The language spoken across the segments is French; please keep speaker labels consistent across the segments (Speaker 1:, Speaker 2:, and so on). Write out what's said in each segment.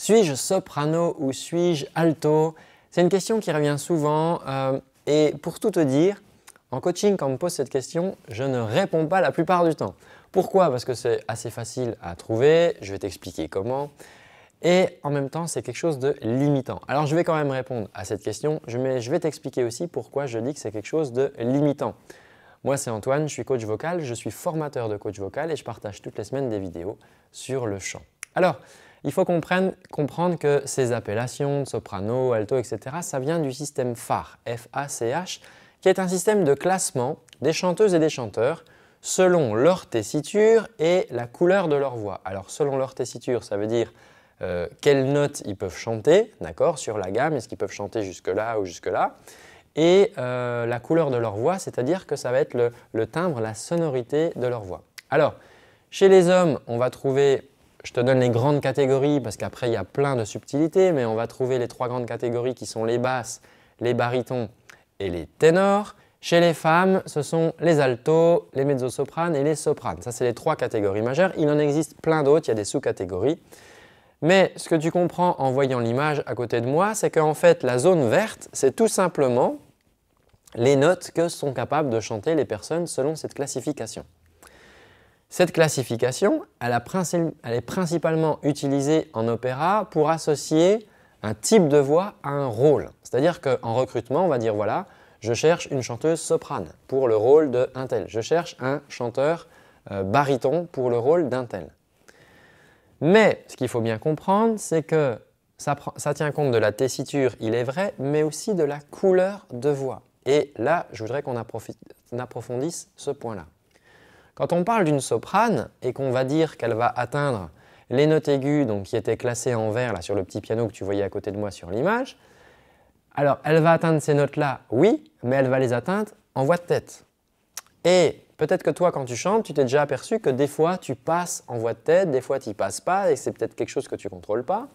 Speaker 1: Suis-je soprano ou suis-je alto C'est une question qui revient souvent euh, et pour tout te dire, en coaching, quand on me pose cette question, je ne réponds pas la plupart du temps. Pourquoi Parce que c'est assez facile à trouver, je vais t'expliquer comment. Et en même temps, c'est quelque chose de limitant. Alors je vais quand même répondre à cette question, mais je vais t'expliquer aussi pourquoi je dis que c'est quelque chose de limitant. Moi, c'est Antoine, je suis coach vocal, je suis formateur de coach vocal et je partage toutes les semaines des vidéos sur le chant. Alors, il faut comprendre que ces appellations, soprano, alto, etc., ça vient du système phare, F-A-C-H, qui est un système de classement des chanteuses et des chanteurs selon leur tessiture et la couleur de leur voix. Alors selon leur tessiture, ça veut dire euh, quelles notes ils peuvent chanter, d'accord, sur la gamme, est-ce qu'ils peuvent chanter jusque-là ou jusque-là, et euh, la couleur de leur voix, c'est-à-dire que ça va être le timbre, la sonorité de leur voix. Alors, chez les hommes, on va trouver je te donne les grandes catégories parce qu'après, il y a plein de subtilités, mais on va trouver les trois grandes catégories qui sont les basses, les barytons et les ténors. Chez les femmes, ce sont les altos, les mezzosopranes et les sopranes. Ça, c'est les trois catégories majeures. Il en existe plein d'autres, il y a des sous-catégories. Mais ce que tu comprends en voyant l'image à côté de moi, c'est qu'en fait, la zone verte, c'est tout simplement les notes que sont capables de chanter les personnes selon cette classification. Cette classification, elle, est principalement utilisée en opéra pour associer un type de voix à un rôle. C'est-à-dire qu'en recrutement, on va dire voilà, je cherche une chanteuse soprane pour le rôle d'un tel. Je cherche un chanteur euh, baryton pour le rôle d'un tel. Mais ce qu'il faut bien comprendre, c'est que ça, tient compte de la tessiture, il est vrai, mais aussi de la couleur de voix. Et là, je voudrais qu'on approfondisse ce point-là. Quand on parle d'une soprane et qu'on va dire qu'elle va atteindre les notes aiguës qui étaient classées en vert là, sur le petit piano que tu voyais à côté de moi sur l'image, alors elle va atteindre ces notes-là, oui, mais elle va les atteindre en voix de tête. Et peut-être que toi, quand tu chantes, tu t'es déjà aperçu que des fois, tu passes en voix de tête, des fois, tu n'y passes pas, et c'est peut-être quelque chose que tu ne contrôles pas.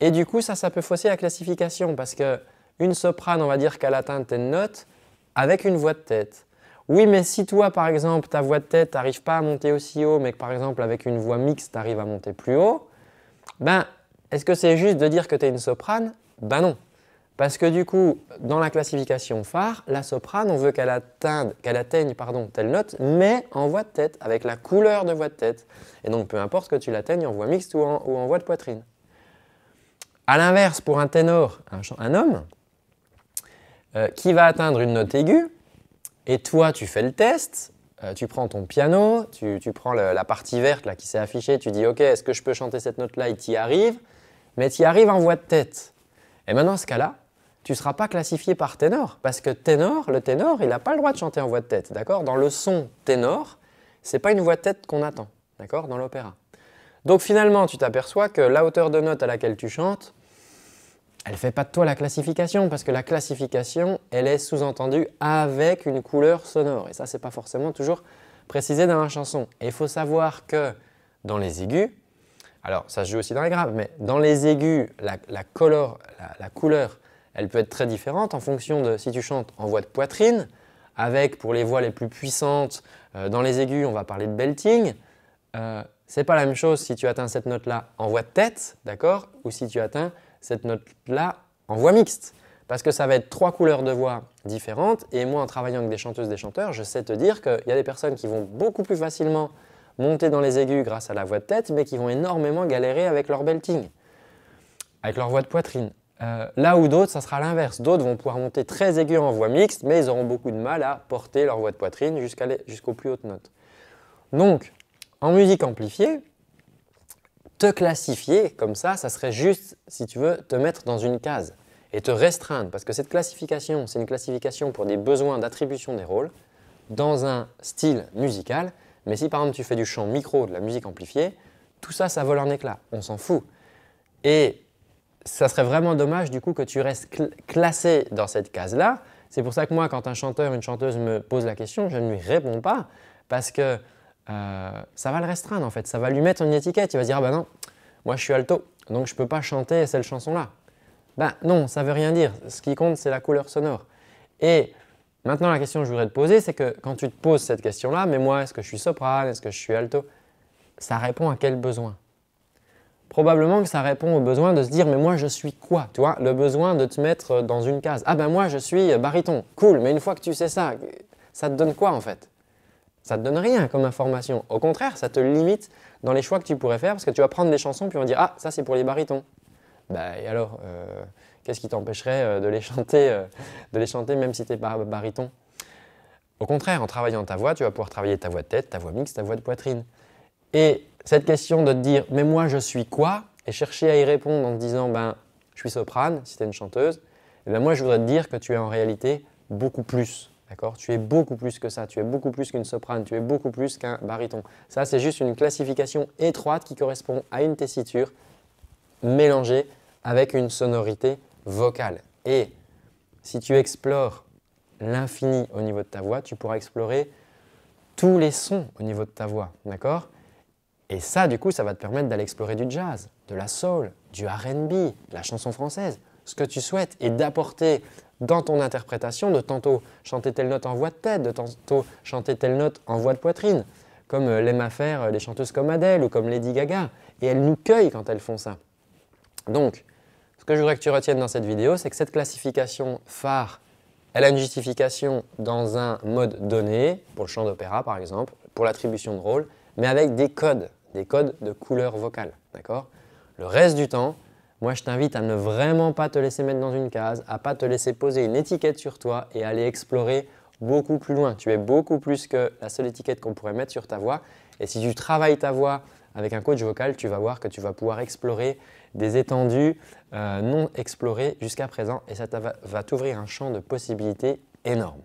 Speaker 1: Et du coup, ça, ça peut fausser la classification, parce qu'une soprane, on va dire qu'elle atteint telle note avec une voix de tête. Oui, mais si toi, par exemple, ta voix de tête, n'arrive pas à monter aussi haut, mais que par exemple, avec une voix mixte, tu arrives à monter plus haut, ben, est-ce que c'est juste de dire que tu es une soprane Ben non. Parce que du coup, dans la classification phare, la soprane, on veut qu'elle atteigne, telle note, mais en voix de tête, avec la couleur de voix de tête. Et donc, peu importe que tu l'atteignes en voix mixte ou en, voix de poitrine. A l'inverse, pour un ténor, un, homme, euh, qui va atteindre une note aiguë, et toi, tu fais le test, euh, tu prends ton piano, tu, prends la partie verte là, qui s'est affichée, tu dis OK, est-ce que je peux chanter cette note-là Et tu arrive? mais tu y arrives en voix de tête. Et maintenant, ce cas-là, tu ne seras pas classifié par ténor, parce que ténor, le ténor, il n'a pas le droit de chanter en voix de tête, d'accord Dans le son ténor, ce n'est pas une voix de tête qu'on attend, d'accord Dans l'opéra. Donc finalement, tu t'aperçois que la hauteur de note à laquelle tu chantes, elle fait pas de toi la classification parce que la classification, elle est sous-entendue avec une couleur sonore et ça n'est pas forcément toujours précisé dans la chanson. Et il faut savoir que dans les aigus, alors ça se joue aussi dans les graves, mais dans les aigus, la, couleur, elle peut être très différente en fonction de si tu chantes en voix de poitrine, avec pour les voix les plus puissantes, euh, dans les aigus, on va parler de belting. ce euh, c'est pas la même chose si tu atteins cette note-là en voix de tête, d'accord, ou si tu atteins cette note-là en voix mixte. Parce que ça va être trois couleurs de voix différentes. Et moi, en travaillant avec des chanteuses, des chanteurs, je sais te dire qu'il y a des personnes qui vont beaucoup plus facilement monter dans les aigus grâce à la voix de tête, mais qui vont énormément galérer avec leur belting, avec leur voix de poitrine. Euh, là où d'autres, ça sera l'inverse. D'autres vont pouvoir monter très aiguë en voix mixte, mais ils auront beaucoup de mal à porter leur voix de poitrine jusqu'aux plus hautes notes. Donc, en musique amplifiée, te classifier comme ça, ça serait juste, si tu veux, te mettre dans une case et te restreindre, parce que cette classification, c'est une classification pour des besoins d'attribution des rôles dans un style musical, mais si par exemple tu fais du chant micro, de la musique amplifiée, tout ça, ça vole en éclat, on s'en fout. Et ça serait vraiment dommage du coup que tu restes classé dans cette case-là. C'est pour ça que moi, quand un chanteur, une chanteuse me pose la question, je ne lui réponds pas, parce que euh, ça va le restreindre en fait. Ça va lui mettre une étiquette. Il va dire Ah ben non, moi je suis alto, donc je ne peux pas chanter cette chanson-là. Ben non, ça ne veut rien dire. Ce qui compte, c'est la couleur sonore. Et maintenant, la question que je voudrais te poser, c'est que quand tu te poses cette question-là, mais moi, est-ce que je suis soprano Est-ce que je suis alto Ça répond à quel besoin Probablement que ça répond au besoin de se dire, mais moi, je suis quoi Tu vois, le besoin de te mettre dans une case. Ah ben moi, je suis baryton. Cool, mais une fois que tu sais ça, ça te donne quoi en fait ça ne te donne rien comme information. Au contraire, ça te limite dans les choix que tu pourrais faire parce que tu vas prendre des chansons puis on va dire Ah, ça c'est pour les barytons. Bah, et alors, euh, qu'est-ce qui t'empêcherait euh, de les chanter, euh, de les chanter même si tu n'es pas baryton Au contraire, en travaillant ta voix, tu vas pouvoir travailler ta voix de tête, ta voix mixte, ta voix de poitrine. Et cette question de te dire Mais moi je suis quoi et chercher à y répondre en te disant ben, je suis soprane si tu es une chanteuse, eh ben, moi je voudrais te dire que tu es en réalité beaucoup plus tu es beaucoup plus que ça, tu es beaucoup plus qu'une soprane, tu es beaucoup plus qu'un baryton. Ça, c'est juste une classification étroite qui correspond à une tessiture mélangée avec une sonorité vocale. Et si tu explores l'infini au niveau de ta voix, tu pourras explorer tous les sons au niveau de ta voix, d'accord Et ça, du coup, ça va te permettre d'aller explorer du jazz, de la soul, du R&B, de la chanson française, ce que tu souhaites et d'apporter dans ton interprétation de tantôt chanter telle note en voix de tête, de tantôt chanter telle note en voix de poitrine, comme euh, l'aiment à faire euh, les chanteuses comme Adele ou comme Lady Gaga. Et elles nous cueillent quand elles font ça. Donc, ce que je voudrais que tu retiennes dans cette vidéo, c'est que cette classification phare, elle a une justification dans un mode donné, pour le chant d'opéra par exemple, pour l'attribution de rôle, mais avec des codes, des codes de couleur vocale. D'accord Le reste du temps, moi, je t'invite à ne vraiment pas te laisser mettre dans une case, à pas te laisser poser une étiquette sur toi et à aller explorer beaucoup plus loin. Tu es beaucoup plus que la seule étiquette qu'on pourrait mettre sur ta voix. Et si tu travailles ta voix avec un coach vocal, tu vas voir que tu vas pouvoir explorer des étendues euh, non explorées jusqu'à présent et ça va t'ouvrir un champ de possibilités énorme.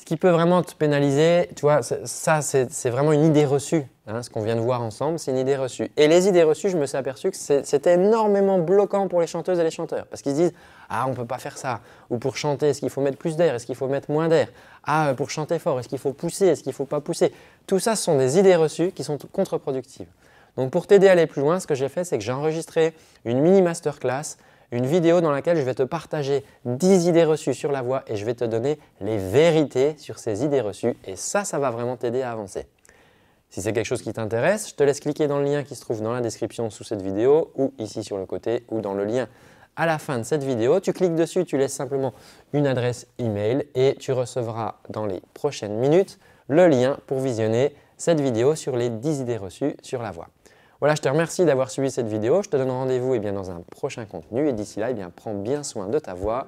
Speaker 1: Ce qui peut vraiment te pénaliser, tu vois, ça, c'est vraiment une idée reçue. Hein, ce qu'on vient de voir ensemble, c'est une idée reçue. Et les idées reçues, je me suis aperçu que c'était énormément bloquant pour les chanteuses et les chanteurs. Parce qu'ils se disent Ah, on ne peut pas faire ça. Ou pour chanter, est-ce qu'il faut mettre plus d'air Est-ce qu'il faut mettre moins d'air Ah, euh, pour chanter fort, est-ce qu'il faut pousser Est-ce qu'il ne faut pas pousser Tout ça, ce sont des idées reçues qui sont contre-productives. Donc pour t'aider à aller plus loin, ce que j'ai fait, c'est que j'ai enregistré une mini masterclass une vidéo dans laquelle je vais te partager 10 idées reçues sur la voix et je vais te donner les vérités sur ces idées reçues et ça, ça va vraiment t'aider à avancer. Si c'est quelque chose qui t'intéresse, je te laisse cliquer dans le lien qui se trouve dans la description sous cette vidéo ou ici sur le côté ou dans le lien à la fin de cette vidéo. Tu cliques dessus, tu laisses simplement une adresse email et tu recevras dans les prochaines minutes le lien pour visionner cette vidéo sur les 10 idées reçues sur la voix. Voilà, je te remercie d'avoir suivi cette vidéo. Je te donne rendez-vous et eh bien, dans un prochain contenu. Et d'ici là, eh bien, prends bien soin de ta voix